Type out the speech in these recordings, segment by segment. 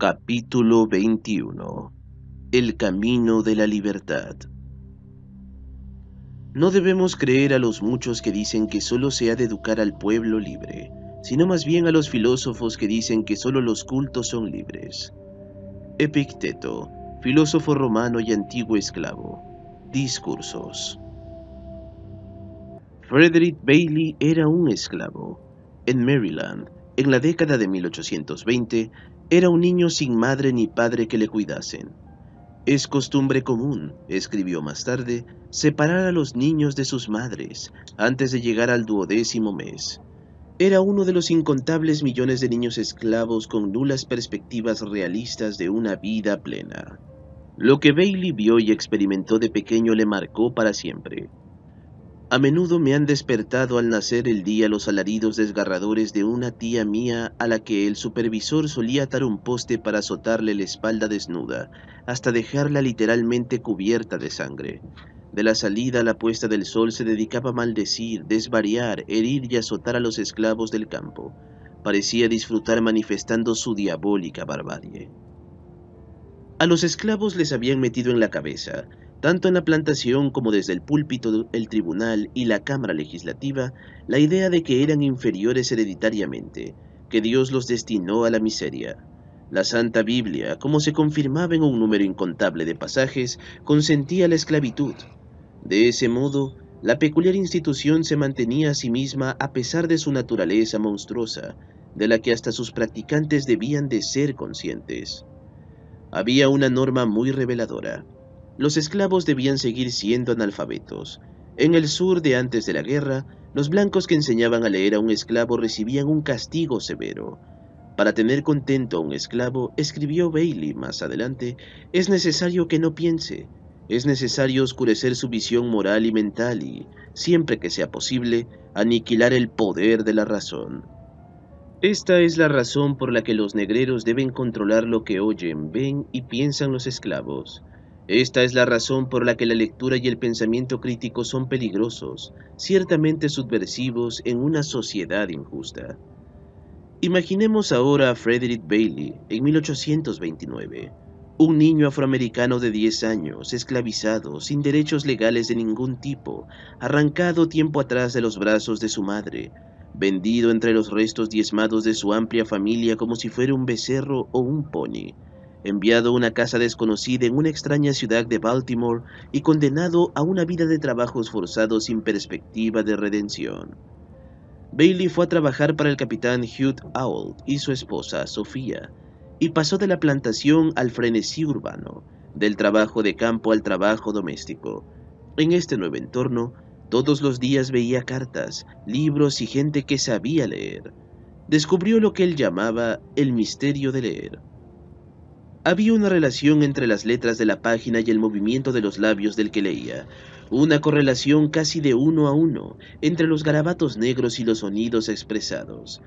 Capítulo 21 El camino de la libertad No debemos creer a los muchos que dicen que solo se ha de educar al pueblo libre, sino más bien a los filósofos que dicen que solo los cultos son libres. Epicteto, filósofo romano y antiguo esclavo. Discursos. Frederick Bailey era un esclavo. En Maryland, en la década de 1820, era un niño sin madre ni padre que le cuidasen. Es costumbre común, escribió más tarde, separar a los niños de sus madres antes de llegar al duodécimo mes. Era uno de los incontables millones de niños esclavos con nulas perspectivas realistas de una vida plena. Lo que Bailey vio y experimentó de pequeño le marcó para siempre. A menudo me han despertado al nacer el día los alaridos desgarradores de una tía mía a la que el supervisor solía atar un poste para azotarle la espalda desnuda, hasta dejarla literalmente cubierta de sangre. De la salida a la puesta del sol se dedicaba a maldecir, desvariar, herir y azotar a los esclavos del campo. Parecía disfrutar manifestando su diabólica barbarie. A los esclavos les habían metido en la cabeza tanto en la plantación como desde el púlpito, el tribunal y la Cámara Legislativa, la idea de que eran inferiores hereditariamente, que Dios los destinó a la miseria. La Santa Biblia, como se confirmaba en un número incontable de pasajes, consentía la esclavitud. De ese modo, la peculiar institución se mantenía a sí misma a pesar de su naturaleza monstruosa, de la que hasta sus practicantes debían de ser conscientes. Había una norma muy reveladora los esclavos debían seguir siendo analfabetos. En el sur de antes de la guerra, los blancos que enseñaban a leer a un esclavo recibían un castigo severo. Para tener contento a un esclavo, escribió Bailey más adelante, es necesario que no piense, es necesario oscurecer su visión moral y mental y, siempre que sea posible, aniquilar el poder de la razón. Esta es la razón por la que los negreros deben controlar lo que oyen, ven y piensan los esclavos. Esta es la razón por la que la lectura y el pensamiento crítico son peligrosos, ciertamente subversivos en una sociedad injusta. Imaginemos ahora a Frederick Bailey en 1829, un niño afroamericano de 10 años, esclavizado, sin derechos legales de ningún tipo, arrancado tiempo atrás de los brazos de su madre, vendido entre los restos diezmados de su amplia familia como si fuera un becerro o un pony enviado a una casa desconocida en una extraña ciudad de Baltimore y condenado a una vida de trabajos forzados sin perspectiva de redención. Bailey fue a trabajar para el capitán Hugh Owl y su esposa, Sofía, y pasó de la plantación al frenesí urbano, del trabajo de campo al trabajo doméstico. En este nuevo entorno, todos los días veía cartas, libros y gente que sabía leer. Descubrió lo que él llamaba el misterio de leer había una relación entre las letras de la página y el movimiento de los labios del que leía, una correlación casi de uno a uno entre los garabatos negros y los sonidos expresados.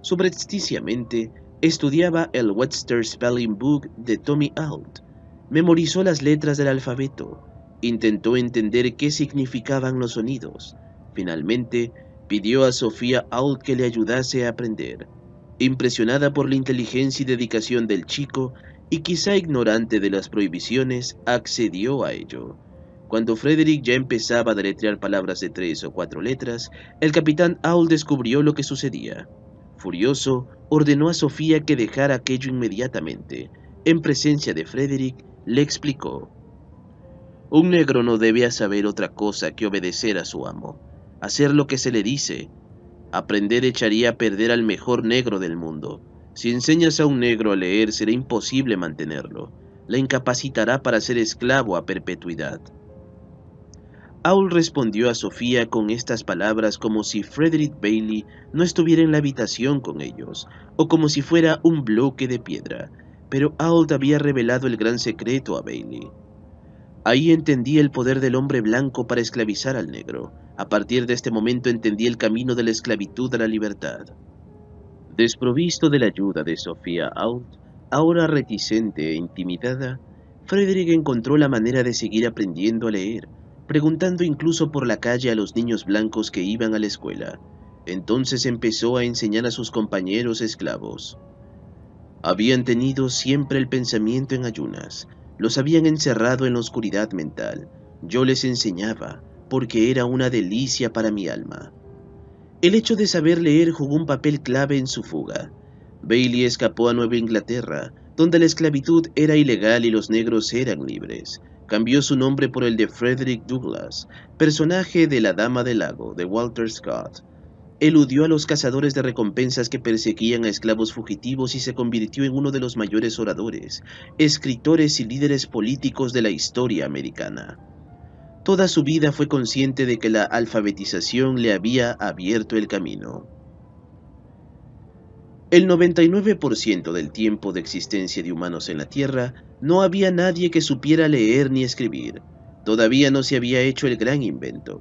Subrepticiamente, estudiaba el Webster Spelling Book de Tommy Out, memorizó las letras del alfabeto, intentó entender qué significaban los sonidos. Finalmente, pidió a Sofía Ault que le ayudase a aprender. Impresionada por la inteligencia y dedicación del chico, y quizá ignorante de las prohibiciones, accedió a ello. Cuando Frederick ya empezaba a deletrear palabras de tres o cuatro letras, el capitán Aul descubrió lo que sucedía. Furioso, ordenó a Sofía que dejara aquello inmediatamente. En presencia de Frederick, le explicó. Un negro no debe saber otra cosa que obedecer a su amo, hacer lo que se le dice. Aprender echaría a perder al mejor negro del mundo. Si enseñas a un negro a leer será imposible mantenerlo. La incapacitará para ser esclavo a perpetuidad. Aul respondió a Sofía con estas palabras como si Frederick Bailey no estuviera en la habitación con ellos, o como si fuera un bloque de piedra, pero Auld había revelado el gran secreto a Bailey. Ahí entendí el poder del hombre blanco para esclavizar al negro. A partir de este momento entendí el camino de la esclavitud a la libertad. Desprovisto de la ayuda de Sofía Ault, ahora reticente e intimidada, Frederick encontró la manera de seguir aprendiendo a leer, preguntando incluso por la calle a los niños blancos que iban a la escuela. Entonces empezó a enseñar a sus compañeros esclavos. Habían tenido siempre el pensamiento en ayunas, los habían encerrado en la oscuridad mental. Yo les enseñaba, porque era una delicia para mi alma. El hecho de saber leer jugó un papel clave en su fuga. Bailey escapó a Nueva Inglaterra, donde la esclavitud era ilegal y los negros eran libres. Cambió su nombre por el de Frederick Douglass, personaje de La Dama del Lago, de Walter Scott. Eludió a los cazadores de recompensas que perseguían a esclavos fugitivos y se convirtió en uno de los mayores oradores, escritores y líderes políticos de la historia americana. Toda su vida fue consciente de que la alfabetización le había abierto el camino. El 99% del tiempo de existencia de humanos en la Tierra no había nadie que supiera leer ni escribir. Todavía no se había hecho el gran invento.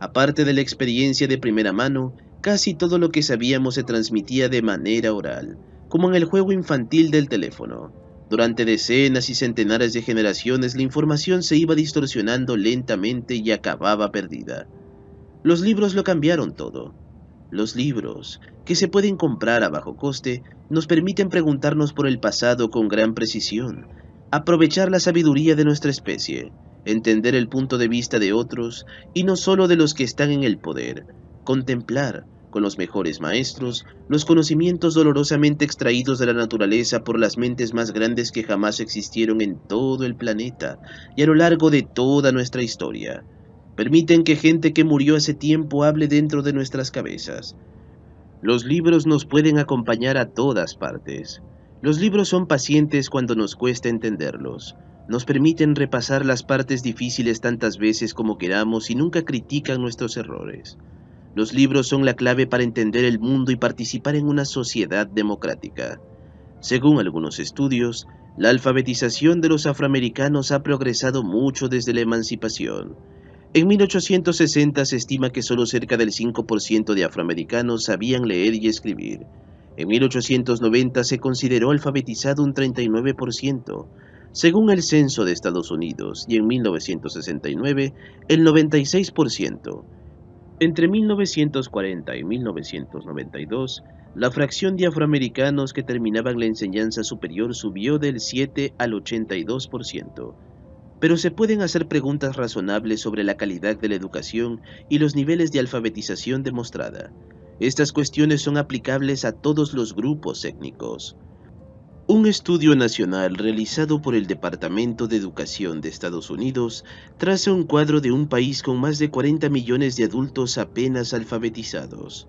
Aparte de la experiencia de primera mano, casi todo lo que sabíamos se transmitía de manera oral, como en el juego infantil del teléfono. Durante decenas y centenares de generaciones la información se iba distorsionando lentamente y acababa perdida. Los libros lo cambiaron todo. Los libros, que se pueden comprar a bajo coste, nos permiten preguntarnos por el pasado con gran precisión, aprovechar la sabiduría de nuestra especie, entender el punto de vista de otros y no solo de los que están en el poder, contemplar, con los mejores maestros, los conocimientos dolorosamente extraídos de la naturaleza por las mentes más grandes que jamás existieron en todo el planeta y a lo largo de toda nuestra historia. Permiten que gente que murió hace tiempo hable dentro de nuestras cabezas. Los libros nos pueden acompañar a todas partes. Los libros son pacientes cuando nos cuesta entenderlos. Nos permiten repasar las partes difíciles tantas veces como queramos y nunca critican nuestros errores. Los libros son la clave para entender el mundo y participar en una sociedad democrática. Según algunos estudios, la alfabetización de los afroamericanos ha progresado mucho desde la emancipación. En 1860 se estima que solo cerca del 5% de afroamericanos sabían leer y escribir. En 1890 se consideró alfabetizado un 39%, según el censo de Estados Unidos, y en 1969 el 96%. Entre 1940 y 1992, la fracción de afroamericanos que terminaban la enseñanza superior subió del 7 al 82%. Pero se pueden hacer preguntas razonables sobre la calidad de la educación y los niveles de alfabetización demostrada. Estas cuestiones son aplicables a todos los grupos étnicos. Un estudio nacional realizado por el Departamento de Educación de Estados Unidos traza un cuadro de un país con más de 40 millones de adultos apenas alfabetizados.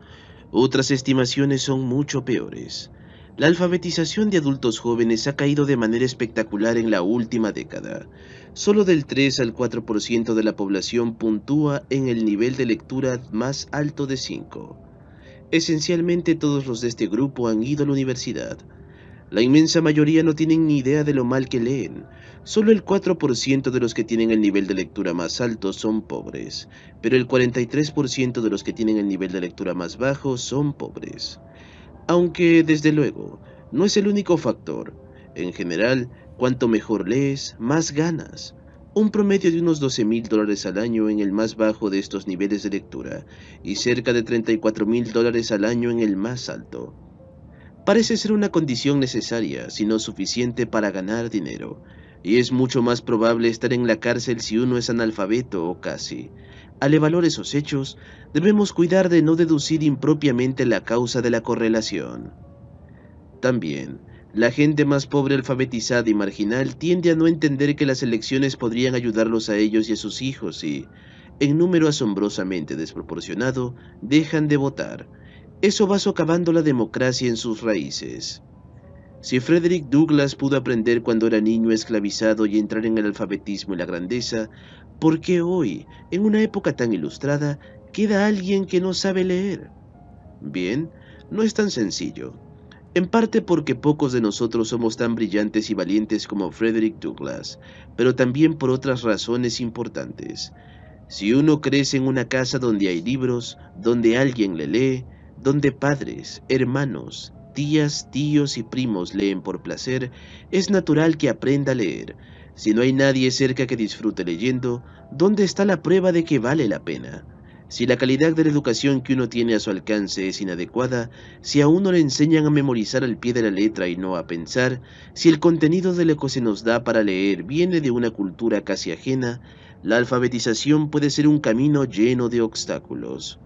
Otras estimaciones son mucho peores. La alfabetización de adultos jóvenes ha caído de manera espectacular en la última década. Solo del 3 al 4% de la población puntúa en el nivel de lectura más alto de 5. Esencialmente todos los de este grupo han ido a la universidad, la inmensa mayoría no tienen ni idea de lo mal que leen. Solo el 4% de los que tienen el nivel de lectura más alto son pobres, pero el 43% de los que tienen el nivel de lectura más bajo son pobres. Aunque, desde luego, no es el único factor. En general, cuanto mejor lees, más ganas. Un promedio de unos 12 mil dólares al año en el más bajo de estos niveles de lectura y cerca de 34 mil dólares al año en el más alto parece ser una condición necesaria, si no suficiente para ganar dinero, y es mucho más probable estar en la cárcel si uno es analfabeto o casi. Al evaluar esos hechos, debemos cuidar de no deducir impropiamente la causa de la correlación. También, la gente más pobre alfabetizada y marginal tiende a no entender que las elecciones podrían ayudarlos a ellos y a sus hijos y, en número asombrosamente desproporcionado, dejan de votar. Eso va socavando la democracia en sus raíces. Si Frederick Douglass pudo aprender cuando era niño esclavizado y entrar en el alfabetismo y la grandeza, ¿por qué hoy, en una época tan ilustrada, queda alguien que no sabe leer? Bien, no es tan sencillo. En parte porque pocos de nosotros somos tan brillantes y valientes como Frederick Douglass, pero también por otras razones importantes. Si uno crece en una casa donde hay libros, donde alguien le lee, donde padres, hermanos, tías, tíos y primos leen por placer, es natural que aprenda a leer. Si no hay nadie cerca que disfrute leyendo, ¿dónde está la prueba de que vale la pena? Si la calidad de la educación que uno tiene a su alcance es inadecuada, si a uno le enseñan a memorizar al pie de la letra y no a pensar, si el contenido de lo que se nos da para leer viene de una cultura casi ajena, la alfabetización puede ser un camino lleno de obstáculos.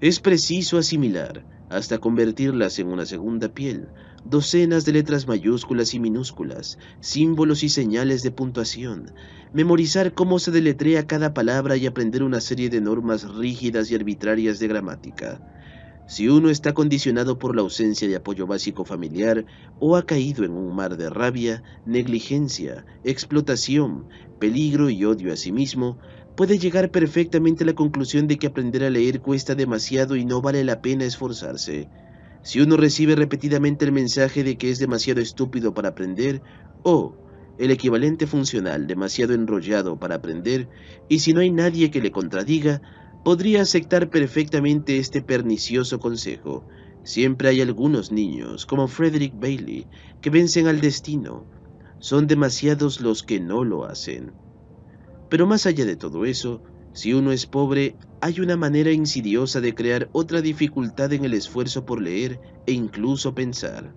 Es preciso asimilar, hasta convertirlas en una segunda piel, docenas de letras mayúsculas y minúsculas, símbolos y señales de puntuación, memorizar cómo se deletrea cada palabra y aprender una serie de normas rígidas y arbitrarias de gramática. Si uno está condicionado por la ausencia de apoyo básico familiar o ha caído en un mar de rabia, negligencia, explotación, peligro y odio a sí mismo, puede llegar perfectamente a la conclusión de que aprender a leer cuesta demasiado y no vale la pena esforzarse. Si uno recibe repetidamente el mensaje de que es demasiado estúpido para aprender, o el equivalente funcional demasiado enrollado para aprender, y si no hay nadie que le contradiga, podría aceptar perfectamente este pernicioso consejo. Siempre hay algunos niños, como Frederick Bailey, que vencen al destino. Son demasiados los que no lo hacen. Pero más allá de todo eso, si uno es pobre, hay una manera insidiosa de crear otra dificultad en el esfuerzo por leer e incluso pensar.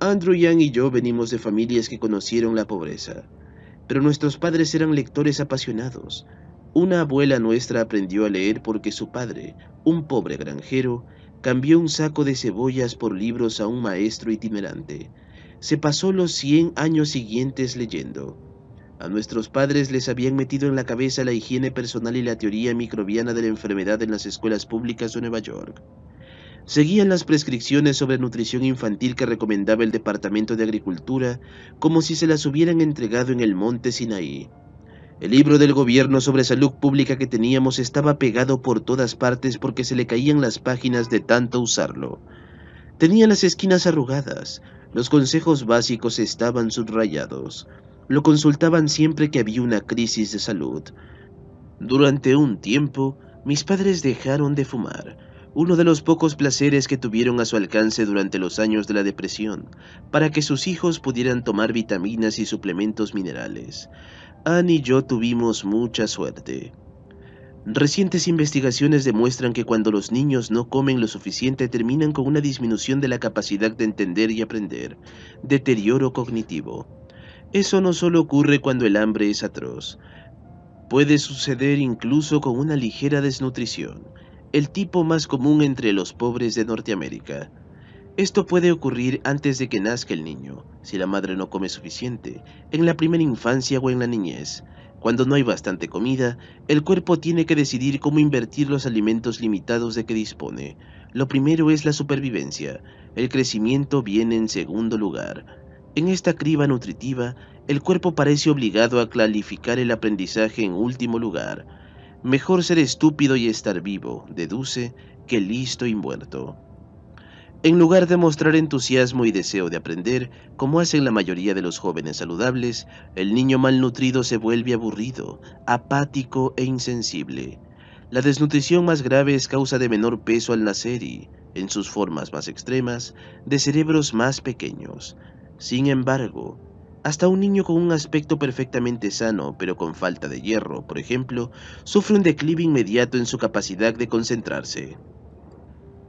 Andrew Yang y yo venimos de familias que conocieron la pobreza, pero nuestros padres eran lectores apasionados. Una abuela nuestra aprendió a leer porque su padre, un pobre granjero, cambió un saco de cebollas por libros a un maestro itinerante. Se pasó los 100 años siguientes leyendo. A nuestros padres les habían metido en la cabeza la higiene personal y la teoría microbiana de la enfermedad en las escuelas públicas de Nueva York. Seguían las prescripciones sobre nutrición infantil que recomendaba el Departamento de Agricultura como si se las hubieran entregado en el monte Sinaí. El libro del gobierno sobre salud pública que teníamos estaba pegado por todas partes porque se le caían las páginas de tanto usarlo. Tenía las esquinas arrugadas, los consejos básicos estaban subrayados. Lo consultaban siempre que había una crisis de salud. Durante un tiempo, mis padres dejaron de fumar, uno de los pocos placeres que tuvieron a su alcance durante los años de la depresión, para que sus hijos pudieran tomar vitaminas y suplementos minerales. Annie y yo tuvimos mucha suerte. Recientes investigaciones demuestran que cuando los niños no comen lo suficiente terminan con una disminución de la capacidad de entender y aprender, deterioro cognitivo, eso no solo ocurre cuando el hambre es atroz, puede suceder incluso con una ligera desnutrición, el tipo más común entre los pobres de Norteamérica. Esto puede ocurrir antes de que nazca el niño, si la madre no come suficiente, en la primera infancia o en la niñez. Cuando no hay bastante comida, el cuerpo tiene que decidir cómo invertir los alimentos limitados de que dispone. Lo primero es la supervivencia, el crecimiento viene en segundo lugar. En esta criba nutritiva, el cuerpo parece obligado a clarificar el aprendizaje en último lugar. Mejor ser estúpido y estar vivo, deduce, que listo y muerto. En lugar de mostrar entusiasmo y deseo de aprender, como hacen la mayoría de los jóvenes saludables, el niño malnutrido se vuelve aburrido, apático e insensible. La desnutrición más grave es causa de menor peso al nacer y, en sus formas más extremas, de cerebros más pequeños, sin embargo, hasta un niño con un aspecto perfectamente sano, pero con falta de hierro, por ejemplo, sufre un declive inmediato en su capacidad de concentrarse.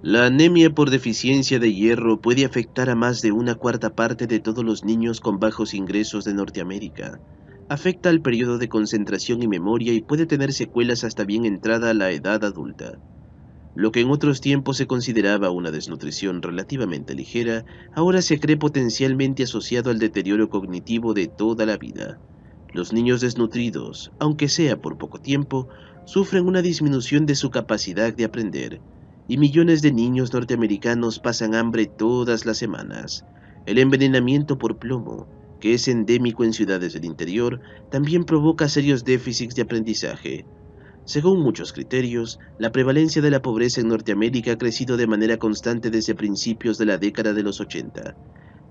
La anemia por deficiencia de hierro puede afectar a más de una cuarta parte de todos los niños con bajos ingresos de Norteamérica. Afecta al periodo de concentración y memoria y puede tener secuelas hasta bien entrada a la edad adulta. Lo que en otros tiempos se consideraba una desnutrición relativamente ligera, ahora se cree potencialmente asociado al deterioro cognitivo de toda la vida. Los niños desnutridos, aunque sea por poco tiempo, sufren una disminución de su capacidad de aprender, y millones de niños norteamericanos pasan hambre todas las semanas. El envenenamiento por plomo, que es endémico en ciudades del interior, también provoca serios déficits de aprendizaje, según muchos criterios, la prevalencia de la pobreza en Norteamérica ha crecido de manera constante desde principios de la década de los 80.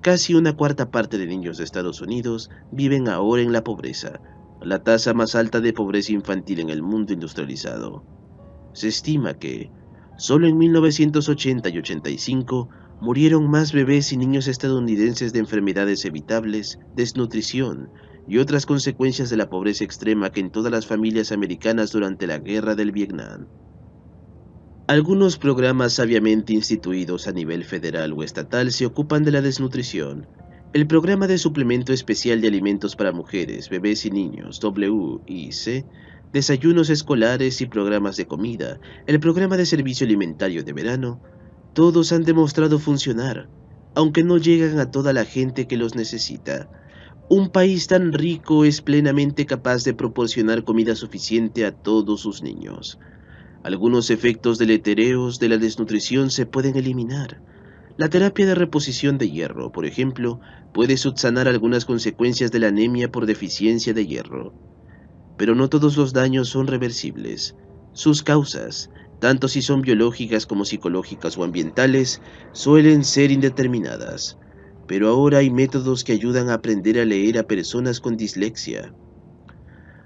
Casi una cuarta parte de niños de Estados Unidos viven ahora en la pobreza, la tasa más alta de pobreza infantil en el mundo industrializado. Se estima que, solo en 1980 y 85, murieron más bebés y niños estadounidenses de enfermedades evitables, desnutrición, y otras consecuencias de la pobreza extrema que en todas las familias americanas durante la guerra del Vietnam. Algunos programas sabiamente instituidos a nivel federal o estatal se ocupan de la desnutrición. El programa de suplemento especial de alimentos para mujeres, bebés y niños, WIC, desayunos escolares y programas de comida, el programa de servicio alimentario de verano, todos han demostrado funcionar, aunque no llegan a toda la gente que los necesita. Un país tan rico es plenamente capaz de proporcionar comida suficiente a todos sus niños. Algunos efectos deletereos de la desnutrición se pueden eliminar. La terapia de reposición de hierro, por ejemplo, puede subsanar algunas consecuencias de la anemia por deficiencia de hierro. Pero no todos los daños son reversibles. Sus causas, tanto si son biológicas como psicológicas o ambientales, suelen ser indeterminadas pero ahora hay métodos que ayudan a aprender a leer a personas con dislexia.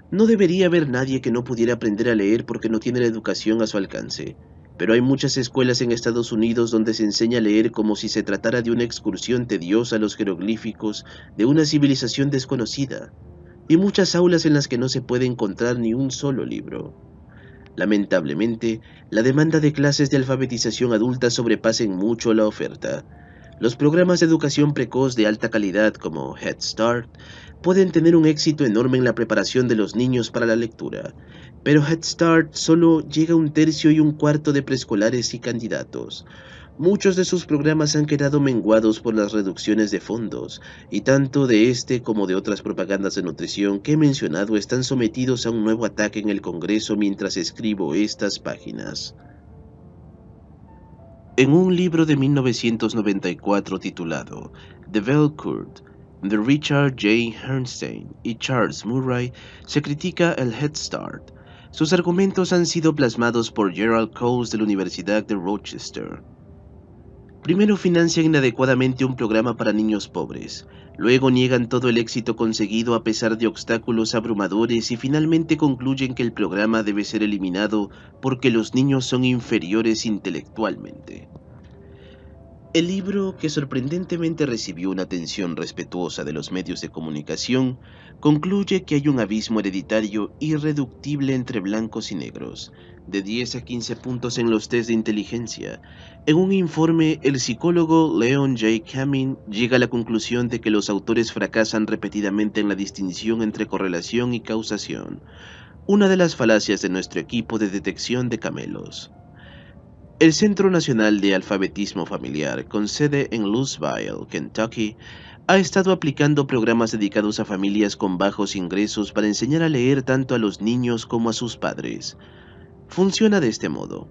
No debería haber nadie que no pudiera aprender a leer porque no tiene la educación a su alcance, pero hay muchas escuelas en Estados Unidos donde se enseña a leer como si se tratara de una excursión tediosa a los jeroglíficos de una civilización desconocida, y muchas aulas en las que no se puede encontrar ni un solo libro. Lamentablemente, la demanda de clases de alfabetización adulta sobrepasa en mucho la oferta, los programas de educación precoz de alta calidad como Head Start pueden tener un éxito enorme en la preparación de los niños para la lectura, pero Head Start solo llega a un tercio y un cuarto de preescolares y candidatos. Muchos de sus programas han quedado menguados por las reducciones de fondos, y tanto de este como de otras propagandas de nutrición que he mencionado están sometidos a un nuevo ataque en el Congreso mientras escribo estas páginas. En un libro de 1994 titulado The Velcourt de Richard J. Herrnstein y Charles Murray, se critica el Head Start. Sus argumentos han sido plasmados por Gerald Coles de la Universidad de Rochester. Primero financia inadecuadamente un programa para niños pobres, Luego niegan todo el éxito conseguido a pesar de obstáculos abrumadores y finalmente concluyen que el programa debe ser eliminado porque los niños son inferiores intelectualmente. El libro, que sorprendentemente recibió una atención respetuosa de los medios de comunicación, concluye que hay un abismo hereditario irreductible entre blancos y negros, de 10 a 15 puntos en los test de inteligencia. En un informe, el psicólogo Leon J. Kamin llega a la conclusión de que los autores fracasan repetidamente en la distinción entre correlación y causación, una de las falacias de nuestro equipo de detección de camelos. El Centro Nacional de Alfabetismo Familiar, con sede en Louisville, Kentucky, ha estado aplicando programas dedicados a familias con bajos ingresos para enseñar a leer tanto a los niños como a sus padres. Funciona de este modo.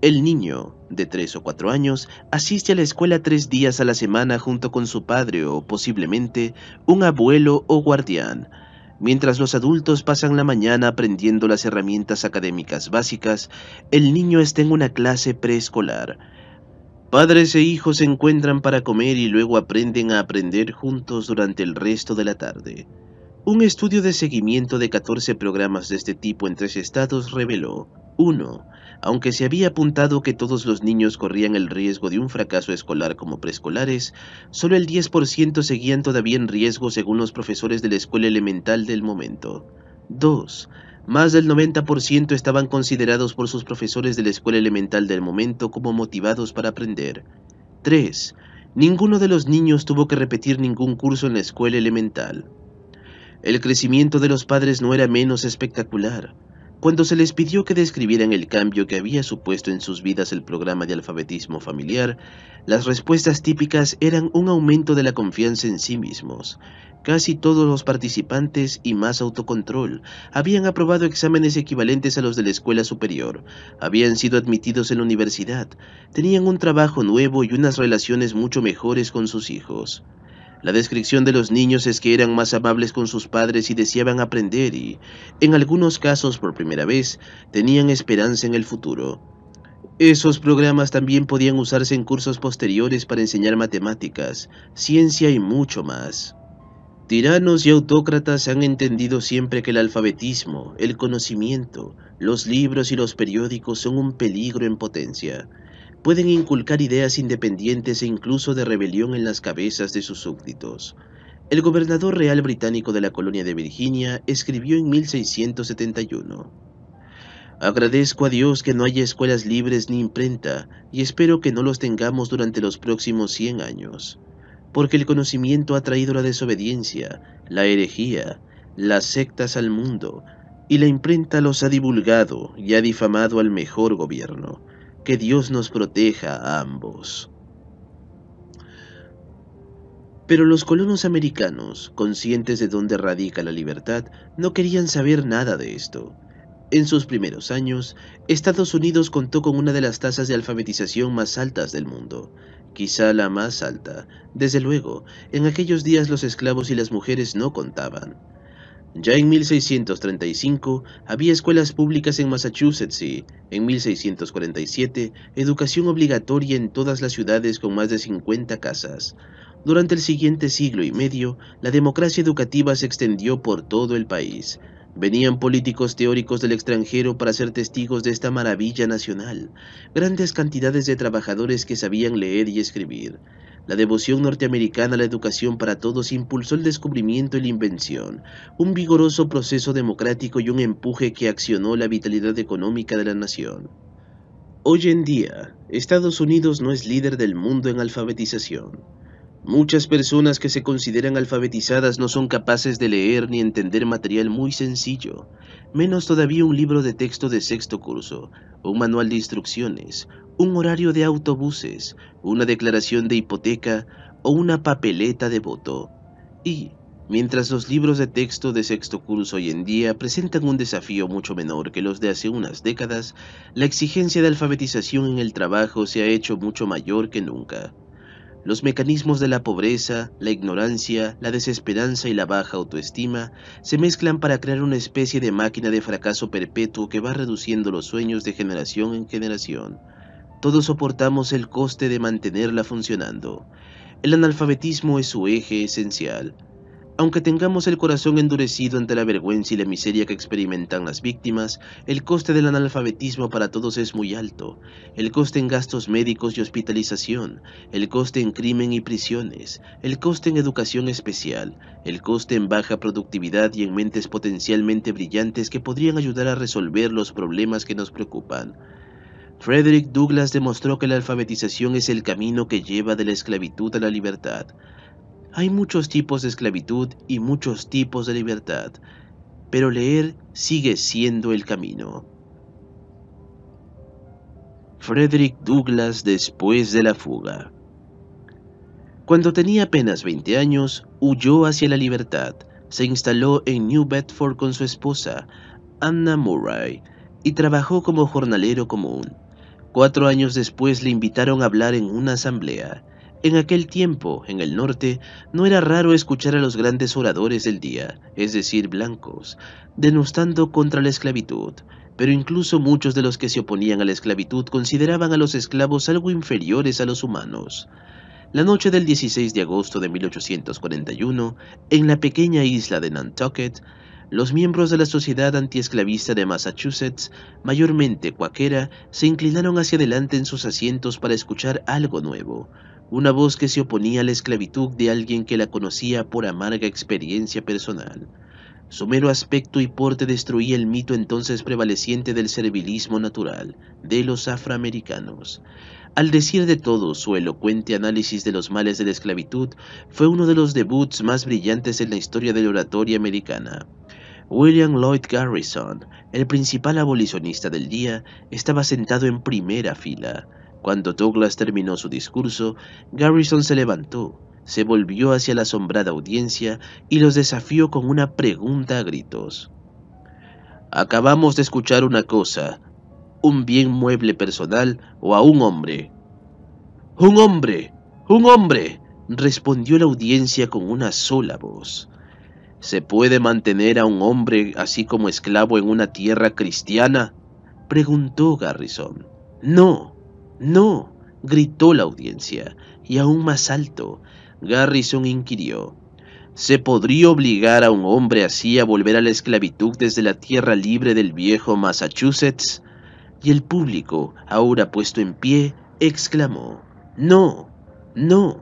El niño, de 3 o 4 años, asiste a la escuela tres días a la semana junto con su padre o posiblemente un abuelo o guardián, Mientras los adultos pasan la mañana aprendiendo las herramientas académicas básicas, el niño está en una clase preescolar. Padres e hijos se encuentran para comer y luego aprenden a aprender juntos durante el resto de la tarde. Un estudio de seguimiento de 14 programas de este tipo en tres estados reveló 1. Aunque se había apuntado que todos los niños corrían el riesgo de un fracaso escolar como preescolares, solo el 10% seguían todavía en riesgo según los profesores de la escuela elemental del momento. 2. Más del 90% estaban considerados por sus profesores de la escuela elemental del momento como motivados para aprender. 3. Ninguno de los niños tuvo que repetir ningún curso en la escuela elemental. El crecimiento de los padres no era menos espectacular. Cuando se les pidió que describieran el cambio que había supuesto en sus vidas el programa de alfabetismo familiar, las respuestas típicas eran un aumento de la confianza en sí mismos. Casi todos los participantes y más autocontrol habían aprobado exámenes equivalentes a los de la escuela superior, habían sido admitidos en la universidad, tenían un trabajo nuevo y unas relaciones mucho mejores con sus hijos. La descripción de los niños es que eran más amables con sus padres y deseaban aprender y, en algunos casos por primera vez, tenían esperanza en el futuro. Esos programas también podían usarse en cursos posteriores para enseñar matemáticas, ciencia y mucho más. Tiranos y autócratas han entendido siempre que el alfabetismo, el conocimiento, los libros y los periódicos son un peligro en potencia pueden inculcar ideas independientes e incluso de rebelión en las cabezas de sus súbditos. El gobernador real británico de la colonia de Virginia escribió en 1671, Agradezco a Dios que no haya escuelas libres ni imprenta, y espero que no los tengamos durante los próximos 100 años, porque el conocimiento ha traído la desobediencia, la herejía, las sectas al mundo, y la imprenta los ha divulgado y ha difamado al mejor gobierno. Que Dios nos proteja a ambos. Pero los colonos americanos, conscientes de dónde radica la libertad, no querían saber nada de esto. En sus primeros años, Estados Unidos contó con una de las tasas de alfabetización más altas del mundo, quizá la más alta. Desde luego, en aquellos días los esclavos y las mujeres no contaban. Ya en 1635 había escuelas públicas en Massachusetts y, en 1647, educación obligatoria en todas las ciudades con más de 50 casas. Durante el siguiente siglo y medio, la democracia educativa se extendió por todo el país. Venían políticos teóricos del extranjero para ser testigos de esta maravilla nacional, grandes cantidades de trabajadores que sabían leer y escribir. La devoción norteamericana a la educación para todos impulsó el descubrimiento y la invención, un vigoroso proceso democrático y un empuje que accionó la vitalidad económica de la nación. Hoy en día, Estados Unidos no es líder del mundo en alfabetización, Muchas personas que se consideran alfabetizadas no son capaces de leer ni entender material muy sencillo, menos todavía un libro de texto de sexto curso, un manual de instrucciones, un horario de autobuses, una declaración de hipoteca o una papeleta de voto. Y, mientras los libros de texto de sexto curso hoy en día presentan un desafío mucho menor que los de hace unas décadas, la exigencia de alfabetización en el trabajo se ha hecho mucho mayor que nunca. Los mecanismos de la pobreza, la ignorancia, la desesperanza y la baja autoestima se mezclan para crear una especie de máquina de fracaso perpetuo que va reduciendo los sueños de generación en generación. Todos soportamos el coste de mantenerla funcionando. El analfabetismo es su eje esencial. Aunque tengamos el corazón endurecido ante la vergüenza y la miseria que experimentan las víctimas, el coste del analfabetismo para todos es muy alto, el coste en gastos médicos y hospitalización, el coste en crimen y prisiones, el coste en educación especial, el coste en baja productividad y en mentes potencialmente brillantes que podrían ayudar a resolver los problemas que nos preocupan. Frederick Douglass demostró que la alfabetización es el camino que lleva de la esclavitud a la libertad. Hay muchos tipos de esclavitud y muchos tipos de libertad, pero leer sigue siendo el camino. Frederick Douglass después de la fuga. Cuando tenía apenas 20 años, huyó hacia la libertad. Se instaló en New Bedford con su esposa, Anna Murray, y trabajó como jornalero común. Cuatro años después le invitaron a hablar en una asamblea. En aquel tiempo, en el norte, no era raro escuchar a los grandes oradores del día, es decir, blancos, denostando contra la esclavitud, pero incluso muchos de los que se oponían a la esclavitud consideraban a los esclavos algo inferiores a los humanos. La noche del 16 de agosto de 1841, en la pequeña isla de Nantucket, los miembros de la Sociedad Antiesclavista de Massachusetts, mayormente cuaquera, se inclinaron hacia adelante en sus asientos para escuchar algo nuevo, una voz que se oponía a la esclavitud de alguien que la conocía por amarga experiencia personal. Su mero aspecto y porte destruía el mito entonces prevaleciente del servilismo natural de los afroamericanos. Al decir de todo, su elocuente análisis de los males de la esclavitud fue uno de los debuts más brillantes en la historia de la oratoria americana. William Lloyd Garrison, el principal abolicionista del día, estaba sentado en primera fila. Cuando Douglas terminó su discurso, Garrison se levantó, se volvió hacia la asombrada audiencia y los desafió con una pregunta a gritos. Acabamos de escuchar una cosa, un bien mueble personal o a un hombre. ¡Un hombre! ¡Un hombre! respondió la audiencia con una sola voz. ¿Se puede mantener a un hombre así como esclavo en una tierra cristiana? preguntó Garrison. No, no, gritó la audiencia, y aún más alto. Garrison inquirió. ¿Se podría obligar a un hombre así a volver a la esclavitud desde la tierra libre del viejo Massachusetts? Y el público, ahora puesto en pie, exclamó, No, no.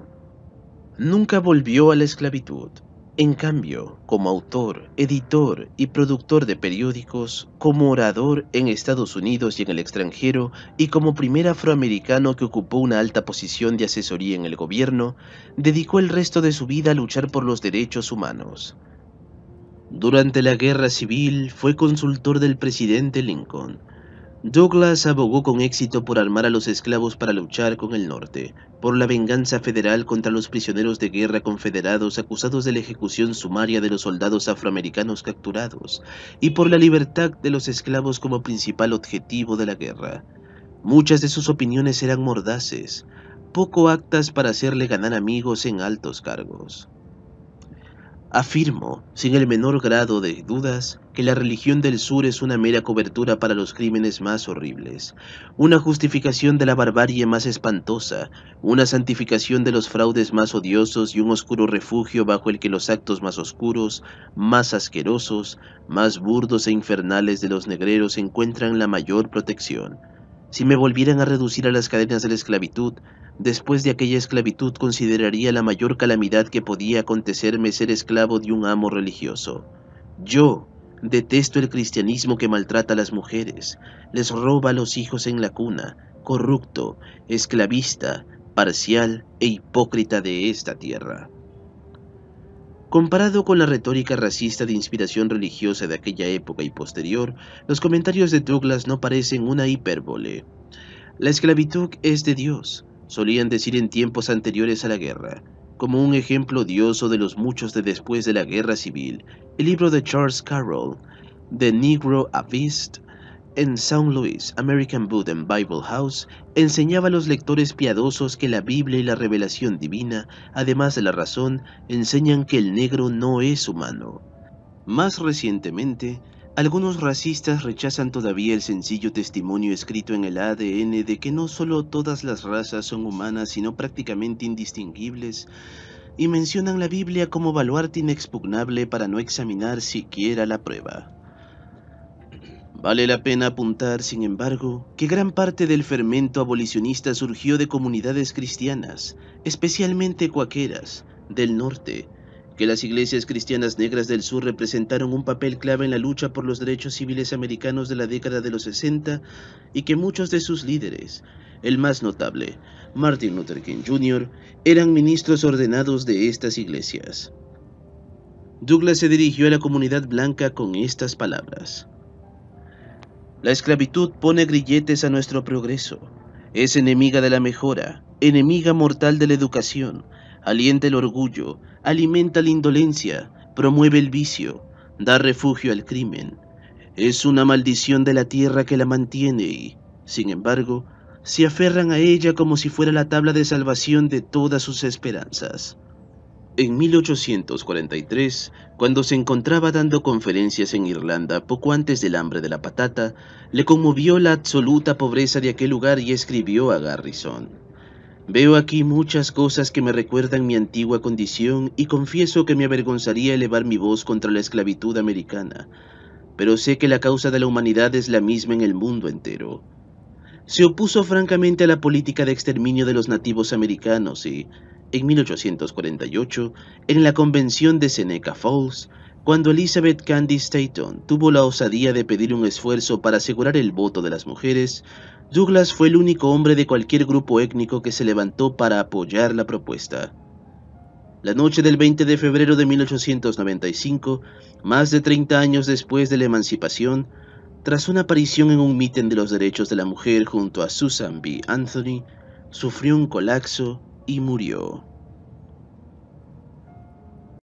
Nunca volvió a la esclavitud. En cambio, como autor, editor y productor de periódicos, como orador en Estados Unidos y en el extranjero, y como primer afroamericano que ocupó una alta posición de asesoría en el gobierno, dedicó el resto de su vida a luchar por los derechos humanos. Durante la Guerra Civil fue consultor del presidente Lincoln, Douglas abogó con éxito por armar a los esclavos para luchar con el norte, por la venganza federal contra los prisioneros de guerra confederados acusados de la ejecución sumaria de los soldados afroamericanos capturados, y por la libertad de los esclavos como principal objetivo de la guerra. Muchas de sus opiniones eran mordaces, poco actas para hacerle ganar amigos en altos cargos. Afirmo, sin el menor grado de dudas, que la religión del sur es una mera cobertura para los crímenes más horribles, una justificación de la barbarie más espantosa, una santificación de los fraudes más odiosos y un oscuro refugio bajo el que los actos más oscuros, más asquerosos, más burdos e infernales de los negreros encuentran la mayor protección. Si me volvieran a reducir a las cadenas de la esclavitud, después de aquella esclavitud consideraría la mayor calamidad que podía acontecerme ser esclavo de un amo religioso. Yo detesto el cristianismo que maltrata a las mujeres, les roba a los hijos en la cuna, corrupto, esclavista, parcial e hipócrita de esta tierra. Comparado con la retórica racista de inspiración religiosa de aquella época y posterior, los comentarios de Douglas no parecen una hipérbole. La esclavitud es de Dios, solían decir en tiempos anteriores a la guerra. Como un ejemplo odioso de los muchos de después de la guerra civil, el libro de Charles Carroll, The Negro Abyss, en St. Louis American and Bible House enseñaba a los lectores piadosos que la Biblia y la revelación divina, además de la razón, enseñan que el negro no es humano. Más recientemente, algunos racistas rechazan todavía el sencillo testimonio escrito en el ADN de que no solo todas las razas son humanas, sino prácticamente indistinguibles, y mencionan la Biblia como baluarte inexpugnable para no examinar siquiera la prueba. Vale la pena apuntar, sin embargo, que gran parte del fermento abolicionista surgió de comunidades cristianas, especialmente cuaqueras, del norte, que las iglesias cristianas negras del sur representaron un papel clave en la lucha por los derechos civiles americanos de la década de los 60 y que muchos de sus líderes, el más notable, Martin Luther King Jr., eran ministros ordenados de estas iglesias. Douglas se dirigió a la comunidad blanca con estas palabras. La esclavitud pone grilletes a nuestro progreso. Es enemiga de la mejora, enemiga mortal de la educación, alienta el orgullo, alimenta la indolencia, promueve el vicio, da refugio al crimen. Es una maldición de la tierra que la mantiene y, sin embargo, se aferran a ella como si fuera la tabla de salvación de todas sus esperanzas. En 1843, cuando se encontraba dando conferencias en Irlanda poco antes del hambre de la patata, le conmovió la absoluta pobreza de aquel lugar y escribió a Garrison. Veo aquí muchas cosas que me recuerdan mi antigua condición y confieso que me avergonzaría elevar mi voz contra la esclavitud americana, pero sé que la causa de la humanidad es la misma en el mundo entero se opuso francamente a la política de exterminio de los nativos americanos y, en 1848 en la convención de Seneca Falls, cuando Elizabeth candy Stanton tuvo la osadía de pedir un esfuerzo para asegurar el voto de las mujeres, Douglas fue el único hombre de cualquier grupo étnico que se levantó para apoyar la propuesta. La noche del 20 de febrero de 1895, más de 30 años después de la emancipación, tras una aparición en un mitin de los derechos de la mujer junto a Susan B. Anthony, sufrió un colapso y murió.